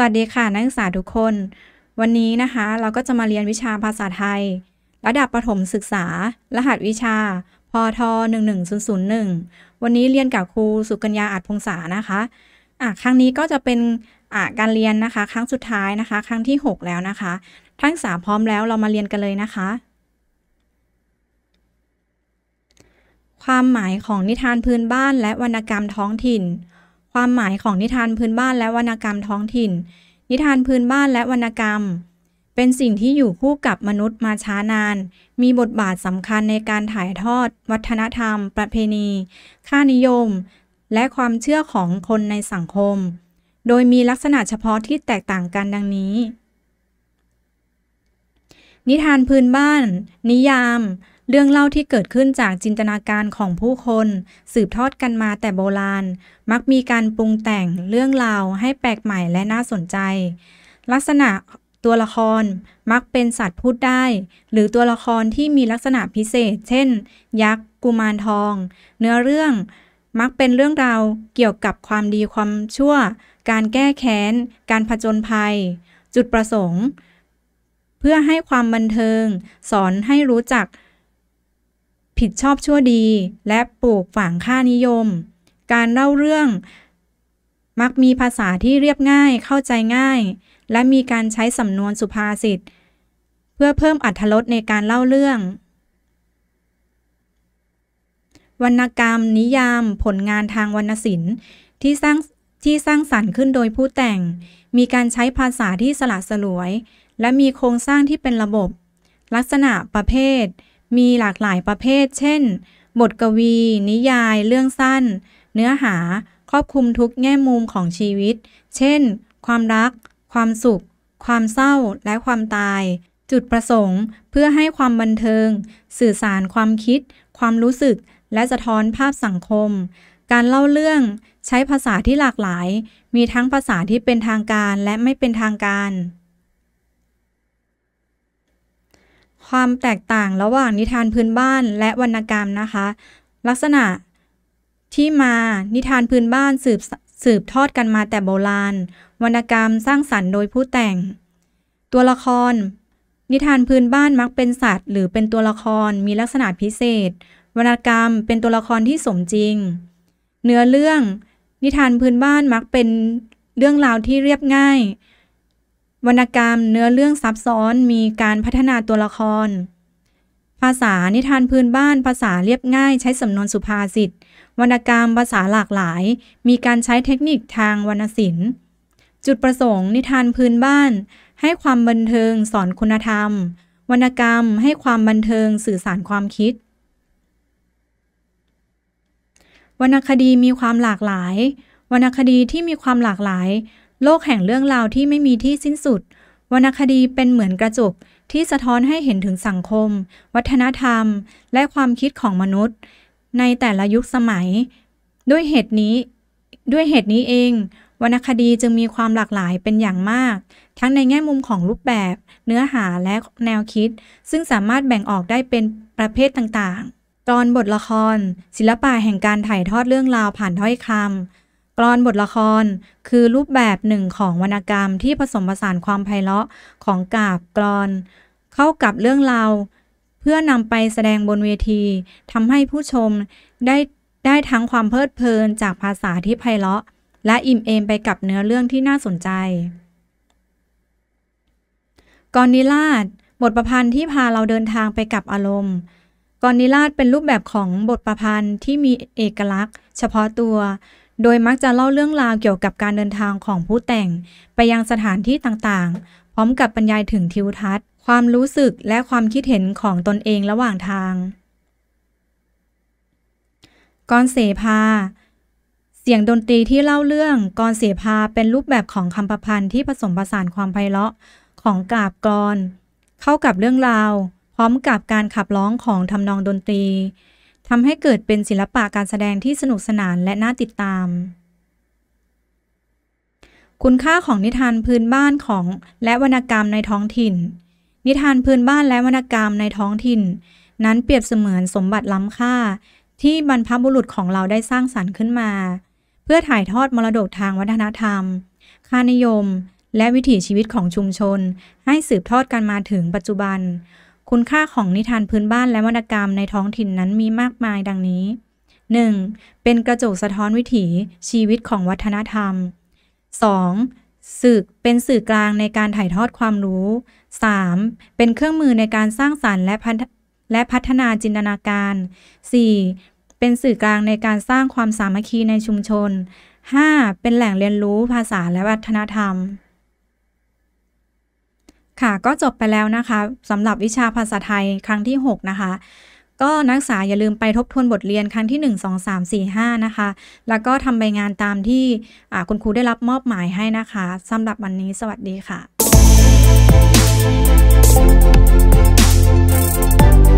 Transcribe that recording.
สวัสดีค่ะ นักศึกษาทุกคน วันนี้นะคะเราก็จะมาเรียนวิชาภาษาไทย ระดับประถมศึกษา รหัสวิชาพท11001วันนี้เรียนกับครูสุกัญญาอัจพงษานะคะอ่ะครั้งนี้ก็จะเป็นอ่ะการเรียนนะคะ ครั้งสุดท้ายนะคะ ครั้งที่ 6 แล้วนะคะ ทั้งสาพร้อมแล้วเรามาเรียนกันเลยนะคะ ความหมายของนิทานพื้นบ้าน และวรรณกรรมท้องถิ่นความหมายของนิทานพื้นบ้านและวรรณกรรมท้องถิ่น นิทานพื้นบ้านและวรรณกรรม เป็นสิ่งที่อยู่คู่กับมนุษย์มาช้านาน มีบทบาทสำคัญในการถ่ายทอด วัฒนธรรม ประเพณีค่านิยม และความเชื่อของคนในสังคม โดยมีลักษณะเฉพาะที่แตกต่างกันดังนี้นิทานพื้นบ้าน นิยาม เรื่องเล่าที่เกิดขึ้นจากจินตนาการของผู้คน สืบทอดกันมาแต่โบราณ มักมีการปรุงแต่งเรื่องราวให้แปลกใหม่และน่าสนใจ ลักษณะตัวละครมักเป็นสัตว์พูดได้ หรือตัวละครที่มีลักษณะพิเศษ เช่น ยักษ์กุมารทอง เนื้อเรื่องมักเป็นเรื่องราวเกี่ยวกับความดีความชั่ว การแก้แค้น การผจญภัย จุดประสงค์เพื่อให้ความบันเทิงสอนให้รู้จักผิดชอบชั่วดีและปลูกฝังค่านิยม การเล่าเรื่อง มักมีภาษาที่เรียบง่ายเข้าใจง่าย และมีการใช้สำนวนสุภาษิตเพื่อเพิ่มอรรถรสในการเล่าเรื่อง วรรณกรรมนิยามผลงานทางวรรณศิลป์ที่สร้างที่สร้างสรรค์ขึ้นโดยผู้แต่ง มีการใช้ภาษาที่สละสลวยและมีโครงสร้างที่เป็นระบบ ลักษณะประเภท มีหลากหลายประเภท เช่น บทกวี นิยาย เรื่องสั้น เนื้อหาครอบคลุมทุกแง่มุมของชีวิต เช่น ความรัก ความสุข ความเศร้าและความตาย จุดประสงค์ เพื่อให้ความบันเทิง สื่อสาร ความคิด ความรู้สึก และสะท้อนภาพสังคม การเล่าเรื่อง ใช้ภาษาที่หลากหลาย มีทั้งภาษาที่เป็นทางการและไม่เป็นทางการความแตกต่างระหว่างนิทานพื้นบ้านและวรรณกรรมนะคะ ลักษณะที่มานิทานพื้นบ้านสืบสืบทอดกันมาแต่โบราณ วรรณกรรมสร้างสรรค์โดยผู้แต่ง ตัวละคร นิทานพื้นบ้านมักเป็นสัตว์หรือเป็นตัวละครมีลักษณะพิเศษ วรรณกรรมเป็นตัวละครที่สมจริง เนื้อเรื่อง นิทานพื้นบ้านมักเป็นเรื่องราวที่เรียบง่ายวรรณกรรมเนื้อเรื่องซับซ้อนมีการพัฒนาตัวละคร ภาษานิทานพื้นบ้านภาษาเรียบง่ายใช้สำนวนสุภาษิตวรรณกรรมภาษาหลากหลาย มีการใช้เทคนิคทางวรรณศิลป์ จุดประสงค์นิทานพื้นบ้าน ให้ความบันเทิงสอนคุณธรรม วรรณกรรมให้ความบันเทิงสื่อสารความคิดวรรณคดีมีความหลากหลายวรรณคดีที่มีความหลากหลายโลกแห่งเรื่องราวที่ไม่มีที่สิ้นสุด วรรณคดีเป็นเหมือนกระจกที่สะท้อนให้เห็นถึงสังคม วัฒนธรรม และความคิดของมนุษย์ ในแต่ละยุคสมัย ด้วยเหตุนี้ ด้วยเหตุนี้เอง วรรณคดีจึงมีความหลากหลายเป็นอย่างมาก ทั้งในแง่มุมของรูปแบบ เนื้อหาและแนวคิด ซึ่งสามารถแบ่งออกได้เป็นประเภทต่างๆตอนบทละคร ศิลปะแห่งการถ่ายทอดเรื่องราวผ่านถ้อยคำกรอนบทละครคือรูปแบบหนึ่งของวรรณกรรมที่ผสมผสานความไพเราะของกาบกรอน เข้ากับเรื่องราวเพื่อนำไปแสดงบนเวทีทำให้ผู้ชมได้ได้ทั้งความเพลิดเพลินจากภาษาที่ไพเราะและอิ่มเอมไปกับเนื้อเรื่องที่น่าสนใจกรนิลาศบทประพันธ์ที่พาเราเดินทางไปกับอารมณ์กรนิลาศเป็นรูปแบบของบทประพันธ์ที่มีเอกลักษณ์เฉพาะตัวโดยมักจะเล่าเรื่องราวเกี่ยวกับการเดินทางของผู้แต่งไปยังสถานที่ต่างๆ พร้อมกับบรรยายถึงทิวทัศน์ ความรู้สึกและความคิดเห็นของตนเองระหว่างทาง กอนเสภา เสียงดนตรีที่เล่าเรื่อง กอนเสภา เป็นรูปแบบของคำประพันธ์ที่ผสมผสานความไพเราะของกาบกรเข้ากับเรื่องราว พร้อมกับการขับร้องของทำนองดนตรีทำให้เกิดเป็นศิลปะการแสดงที่สนุกสนานและน่าติดตาม คุณค่าของนิทานพื้นบ้านของและวรรณกรรมในท้องถิ่น นิทานพื้นบ้านและวรรณกรรมในท้องถิ่น นั้นเปรียบเสมือนสมบัติล้ำค่าที่บรรพบุรุษของเราได้สร้างสรรค์ขึ้นมา เพื่อถ่ายทอดมรดกทางวัฒนธรรม ค่านิยมและวิถีชีวิตของชุมชนให้สืบทอดกันมาถึงปัจจุบันคุณค่าของนิทานพื้นบ้านและวรรณกรรมในท้องถิ่นนั้นมีมากมายดังนี้ 1. เป็นกระจกสะท้อนวิถีชีวิตของวัฒนธรรม 2. สื่อเป็นสื่อกลางในการถ่ายทอดความรู้ 3. เป็นเครื่องมือในการสร้างสารรค์และพัฒและพัฒนาจินตนาการ 4. เป็นสื่อกลางในการสร้างความสามัคคีในชุมชน 5. เป็นแหล่งเรียนรู้ภาษาและวัฒนธรรมค่ะ ก็จบไปแล้วนะคะสำหรับวิชาภาษาไทยครั้งที่ 6 นะคะ ก็นักศึกษาอย่าลืมไปทบทวนบทเรียนครั้งที่ 1 2 3 4 5 นะคะ แล้วก็ทำใบงานตามที่คุณครูได้รับมอบหมายให้นะคะสำหรับวันนี้ สวัสดีค่ะ